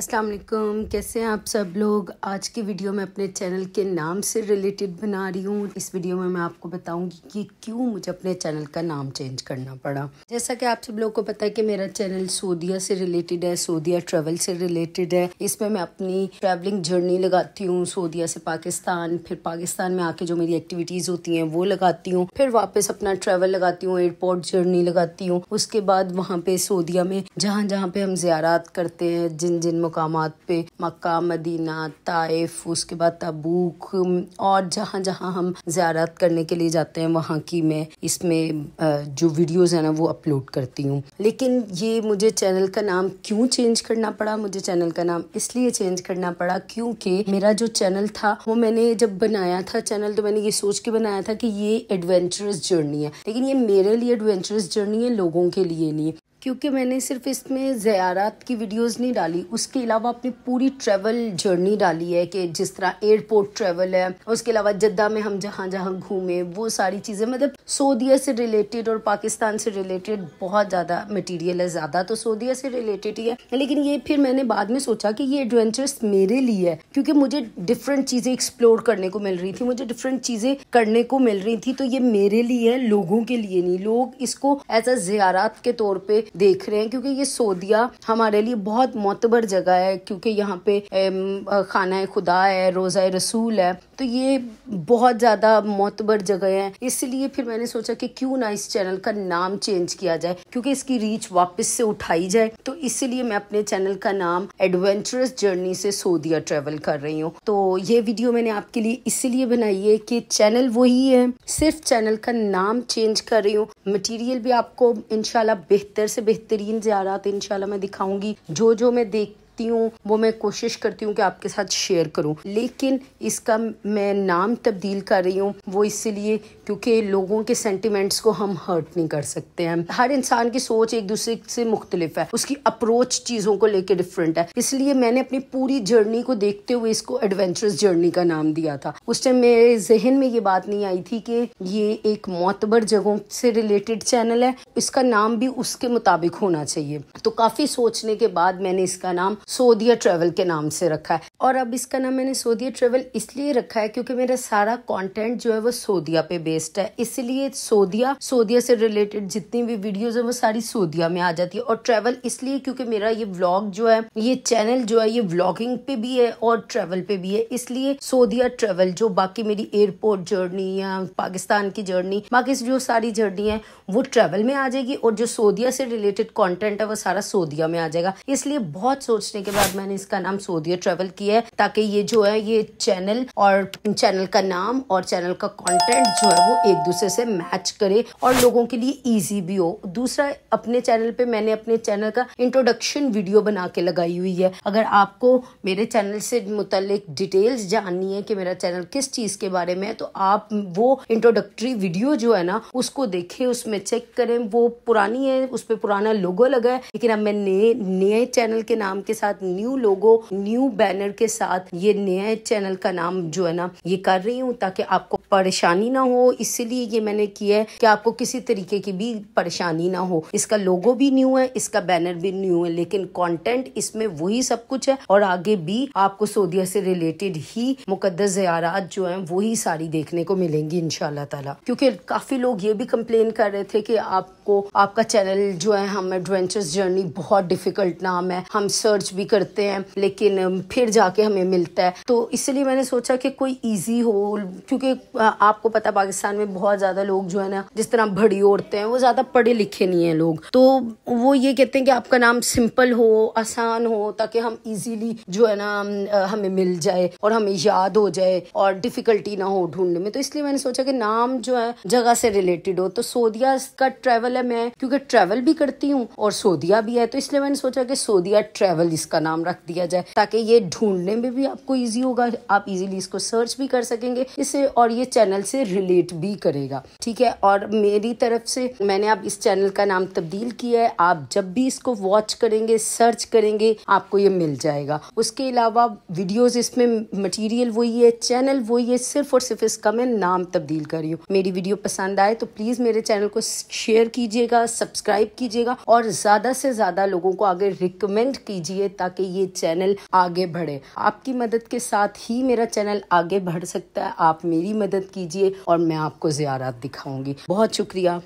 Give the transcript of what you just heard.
अस्सलाम वालेकुम कैसे हैं आप सब लोग आज की वीडियो में अपने चैनल के नाम से रिलेटेड बना रही हूँ इस वीडियो में मैं आपको बताऊंगी कि क्यों मुझे अपने चैनल का नाम चेंज करना पड़ा जैसा कि आप सब लोगों को पता है कि मेरा चैनल सोदिया से रिलेटेड है सोदिया ट्रेवल से रिलेटेड है इसमें मैं अपनी ट्रैवलिंग जर्नी लगाती हूँ सोदिया से पाकिस्तान फिर पाकिस्तान में आके जो मेरी एक्टिविटीज़ होती है वो लगाती हूँ फिर वापस अपना ट्रैवल लगाती हूँ एयरपोर्ट जर्नी लगाती हूँ उसके बाद वहाँ पे सोदिया में जहाँ जहाँ पे हम ज्यारात करते हैं जिन जिन मकाम पे मक्का मदीना ताइफ उसके बाद तबूक और जहाँ जहाँ हम ज़्यारत करने के लिए जाते हैं वहाँ की मैं इसमें जो वीडियोज़ हैं ना वो अपलोड करती हूँ लेकिन ये मुझे चैनल का नाम क्यों चेंज करना पड़ा मुझे चैनल का नाम इसलिए चेंज करना पड़ा क्योंकि मेरा जो चैनल था वो मैंने जब बनाया था चैनल तो मैंने ये सोच के बनाया था कि ये एडवेंचरस जर्नी है लेकिन ये मेरे लिए एडवेंचरस जर्नी है लोगों के लिए नहीं क्योंकि मैंने सिर्फ इसमें ज़्यारत की वीडियोस नहीं डाली उसके अलावा अपनी पूरी ट्रैवल जर्नी डाली है कि जिस तरह एयरपोर्ट ट्रैवल है उसके अलावा जद्दा में हम जहाँ जहाँ घूमे वो सारी चीज़ें मतलब सऊदीया से रिलेटेड और पाकिस्तान से रिलेटेड बहुत ज़्यादा मटीरियल है ज़्यादा तो सऊदीया से रिलेटेड ही है लेकिन ये फिर मैंने बाद में सोचा कि ये एडवेंचर्स मेरे लिए है क्योंकि मुझे डिफरेंट चीज़ें एक्सप्लोर करने को मिल रही थी मुझे डिफरेंट चीज़ें करने को मिल रही थी तो ये मेरे लिए है लोगों के लिए नहीं लोग इसको एज अ ज़्यारत के तौर पर देख रहे हैं क्योंकि ये सोदिया हमारे लिए बहुत मोतबर जगह है क्योंकि यहाँ पे खाना खुदा है रोज़ा रसूल है तो ये बहुत ज़्यादा मोतबर जगह है इसलिए फिर मैंने सोचा कि क्यों ना इस चैनल का नाम चेंज किया जाए क्योंकि इसकी रीच वापस से उठाई जाए तो इसलिए मैं अपने चैनल का नाम एडवेंचरस जर्नी से सोदिया ट्रेवल कर रही हूँ तो ये वीडियो मैंने आपके लिए इसीलिए बनाई है कि चैनल वही है सिर्फ चैनल का नाम चेंज कर रही हूँ मटीरियल भी आपको इनशाला बेहतर से बेहतरीन ज्यादा इनशाला मैं दिखाऊंगी जो जो मैं देख सकती हूँ वो मैं कोशिश करती हूँ कि आपके साथ शेयर करूँ लेकिन इसका मैं नाम तब्दील कर रही हूँ वो इसलिए क्योंकि लोगों के सेंटिमेंट्स को हम हर्ट नहीं कर सकते हैं हर इंसान की सोच एक दूसरे से मुख्तलिफ है उसकी अप्रोच चीज़ों को लेकर डिफरेंट है इसलिए मैंने अपनी पूरी जर्नी को देखते हुए इसको एडवेंचरस जर्नी का नाम दिया था उस टाइम मेरे जहन में ये बात नहीं आई थी कि ये एक मोतबर जगहों से रिलेटेड चैनल है इसका नाम भी उसके मुताबिक होना चाहिए तो काफ़ी सोचने के बाद मैंने इसका नाम सोदिया ट्रेवल के नाम से रखा है और अब इसका नाम मैंने सोदिया ट्रेवल इसलिए रखा है क्योंकि मेरा सारा कंटेंट जो है वो सोदिया पे बेस्ड है इसलिए सोदिया सोदिया से रिलेटेड जितनी भी वीडियोस है वो सारी सोदिया में आ जाती है और ट्रेवल इसलिए क्योंकि मेरा ये व्लॉग जो है ये चैनल जो है ये व्लॉगिंग पे भी है और ट्रेवल पे भी है इसलिए सोदिया ट्रेवल जो बाकी मेरी एयरपोर्ट जर्नी या पाकिस्तान की जर्नी बाकी जो सारी जर्नी है वो ट्रेवल में आ जाएगी और जो सोदिया से रिलेटेड कॉन्टेंट है वो सारा सोदिया में आ जाएगा इसलिए बहुत सोच बेचने के बाद मैंने इसका नाम सोदिया ट्रेवल किया है ताकि ये जो है ये चैनल और चैनल का नाम और चैनल का कंटेंट जो है वो एक दूसरे से मैच करे और लोगों के लिए इजी भी हो दूसरा अपने चैनल पे मैंने अपने चैनल का इंट्रोडक्शन वीडियो बना के लगाई हुई है अगर आपको मेरे चैनल से मुतलिक डिटेल्स जाननी है कि मेरा चैनल किस चीज़ के बारे में है तो आप वो इंट्रोडक्टरी वीडियो जो है ना उसको देखे उसमें चेक करें वो पुरानी है उस पर पुराना लोगो लगा है लेकिन अब मैं नए नए चैनल के नाम के साथ न्यू लोगो न्यू बैनर के साथ ये नए चैनल का नाम जो है ना ये कर रही हूँ ताकि आपको परेशानी ना हो इसलिए ये मैंने किया है कि आपको किसी तरीके की भी परेशानी ना हो इसका लोगो भी न्यू है इसका बैनर भी न्यू है लेकिन कंटेंट इसमें वही सब कुछ है और आगे भी आपको सऊदीया से रिलेटेड ही मुकदस ज़्यारात जो है वही सारी देखने को मिलेंगी इनशाला क्योंकि काफ़ी लोग ये भी कंप्लेन कर रहे थे कि आप आपको आपका चैनल जो है हम एडवेंचर जर्नी बहुत डिफिकल्ट नाम है हम सर्च भी करते हैं लेकिन फिर जाके हमें मिलता है तो इसलिए मैंने सोचा कि कोई ईजी हो क्योंकि आपको पता पाकिस्तान में बहुत ज़्यादा लोग जो है ना जिस तरह भड़ी ओढ़ते हैं वो ज़्यादा पढ़े लिखे नहीं है लोग तो वो ये कहते हैं कि आपका नाम सिंपल हो आसान हो ताकि हम इजीली जो है ना हमें मिल जाए और हमें याद हो जाए और डिफ़िकल्टी ना हो ढूंढने में तो इसलिए मैंने सोचा कि नाम जो है जगह से रिलेटेड हो तो सोदिया का ट्रेवल है मैं क्योंकि ट्रैवल भी करती हूँ और सोदिया भी है तो इसलिए मैंने सोचा कि सोदिया ट्रैवल इसका नाम रख दिया जाए ताकि ये ढूंढने में भी आपको ईजी होगा आप इजिली इसको सर्च भी कर सकेंगे इसे और ये चैनल से रिलेट भी करेगा ठीक है और मेरी तरफ से मैंने आप इस चैनल का नाम तब्दील किया है आप जब भी इसको वॉच करेंगे सर्च करेंगे आपको ये मिल जाएगा उसके अलावा वीडियोस इसमें मटेरियल वही है चैनल वही है सिर्फ और सिर्फ इसका मैं नाम तब्दील कर रही हूँ मेरी वीडियो पसंद आए तो प्लीज़ मेरे चैनल को शेयर कीजिएगा सब्सक्राइब कीजिएगा और ज्यादा से ज्यादा लोगों को आगे रिकमेंड कीजिए ताकि ये चैनल आगे बढ़े आपकी मदद के साथ ही मेरा चैनल आगे बढ़ सकता है आप मेरी मदद कीजिए और मैं आपको जियारात दिखाऊंगी बहुत शुक्रिया